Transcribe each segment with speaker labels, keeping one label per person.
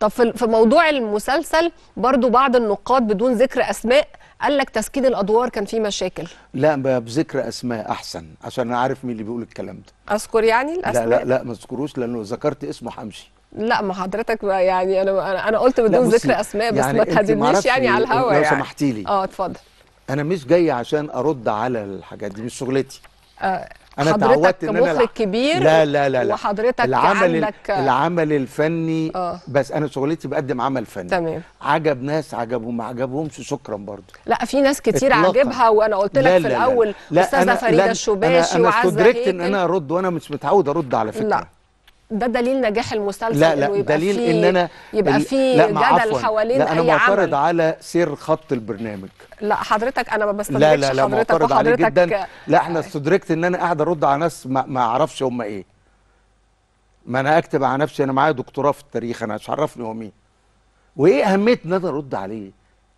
Speaker 1: طب في موضوع المسلسل برضو بعض النقاد بدون ذكر اسماء قال لك تسكين الادوار كان فيه مشاكل
Speaker 2: لا بذكر اسماء احسن عشان انا عارف مين اللي بيقول الكلام
Speaker 1: ده اذكر يعني الاسماء لا لا
Speaker 2: لا ما اذكروش لانه ذكرت اسمه حمشي
Speaker 1: لا ما حضرتك يعني انا انا قلت بدون ذكر اسماء بس يعني ما تهددنيش يعني على الهوا يعني لو سمحتي لي اه اتفضل
Speaker 2: انا مش جاي عشان ارد على الحاجات دي مش شغلتي
Speaker 1: آه انا تعودت ان انا مخرج كبير لا لا لا, لا. وحضرتك العمل عندك
Speaker 2: العمل الفني آه. بس انا شغلتي بقدم عمل فني تمام عجب ناس عجبهم ما عجبهمش شكرا برضه
Speaker 1: لا في ناس كتير إطلاقا. عجبها وانا قلت لك لا في الاول استاذه فريده الشوباشي وعزه أنا استدركت ان انا
Speaker 2: ارد وانا مش متعود ارد على فكره لا.
Speaker 1: ده دليل نجاح المسلسل لا لا دليل ان انا يبقى في جدل حوالين لا انا معترض
Speaker 2: على سير خط البرنامج
Speaker 1: لا حضرتك انا ما بستدركش لا لا لا معترض عليه جدا
Speaker 2: لا احنا استدركت ان انا قاعد ارد على ناس ما, ما اعرفش هم ايه ما انا اكتب على نفسي انا معايا دكتوراه في التاريخ انا مش عرفني هو مين وايه اهميه ان انا ارد عليه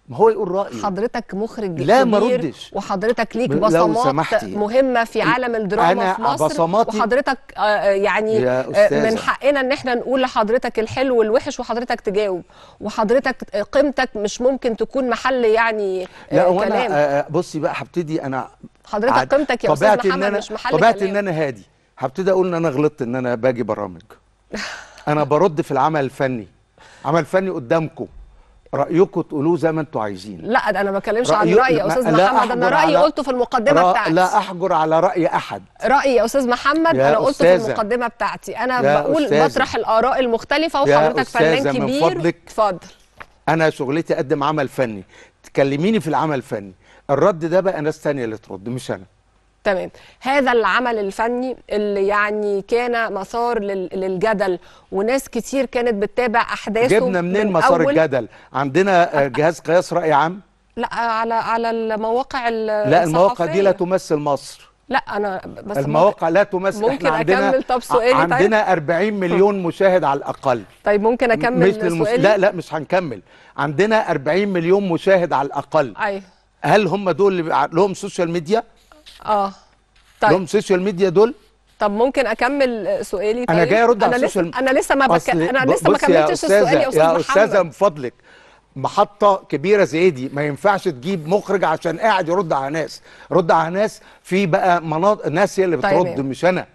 Speaker 2: ما هو يقول رايه حضرتك مخرج لا ما ردش
Speaker 1: وحضرتك ليك بصمات مهمه في عالم الدراما في مصر بصماتي وحضرتك آه، آه، يعني آه، من حقنا ان احنا نقول لحضرتك الحلو والوحش وحضرتك تجاوب وحضرتك قيمتك مش ممكن تكون محل يعني لا كلام لا
Speaker 2: بصي بقى هبتدي انا حضرتك قيمتك يا استاذ محمد إن أنا مش محل طبيعتي ان انا هادي هبتدي اقول ان انا غلطت ان انا باجي برامج انا برد في العمل الفني عمل فني قدامكم رايكم تقولوه زي ما انتم عايزين
Speaker 1: لا انا ما بتكلمش عن رايي يا استاذ محمد انا رايي قلته في المقدمه بتاعتي لا
Speaker 2: احجر على راي احد
Speaker 1: رايي يا استاذ محمد يا انا قلته في المقدمه بتاعتي انا بقول أستاذة. بطرح الاراء المختلفه وحضرتك فنان كبير فضلك
Speaker 2: اتفضل انا شغلتي اقدم عمل فني تكلميني في العمل الفني الرد ده بقى ناس ثانيه اللي ترد مش انا
Speaker 1: تمام هذا العمل الفني اللي يعني كان مسار للجدل وناس كتير كانت بتتابع احداثه جبنا منين من مسار أول... الجدل
Speaker 2: عندنا آه، جهاز قياس راي عام
Speaker 1: لا على على المواقع لا المواقع دي لا
Speaker 2: تمثل مصر
Speaker 1: لا انا بس المواقع
Speaker 2: لا تمثل ممكن احنا عندنا اكمل طب سؤالي طيب. عندنا طيب؟ 40 مليون مشاهد على الاقل
Speaker 1: طيب ممكن اكمل سؤالي المس... لا لا
Speaker 2: مش هنكمل عندنا 40 مليون مشاهد على الاقل ايوه هل هم دول اللي لهم سوشيال ميديا
Speaker 1: اه طيب لهم
Speaker 2: سوشيال ميديا دول
Speaker 1: طب ممكن اكمل سؤالي طيب انا جاي ارد على السوشيال انا لسه ما بك... انا لسه ما كملتش السؤال يا استاذ يا استاذه من
Speaker 2: فضلك محطة كبيرة زي دي ما ينفعش تجيب مخرج عشان قاعد يرد على ناس رد على ناس في بقى مناطق ناس هي اللي طيب بترد طيب مش أنا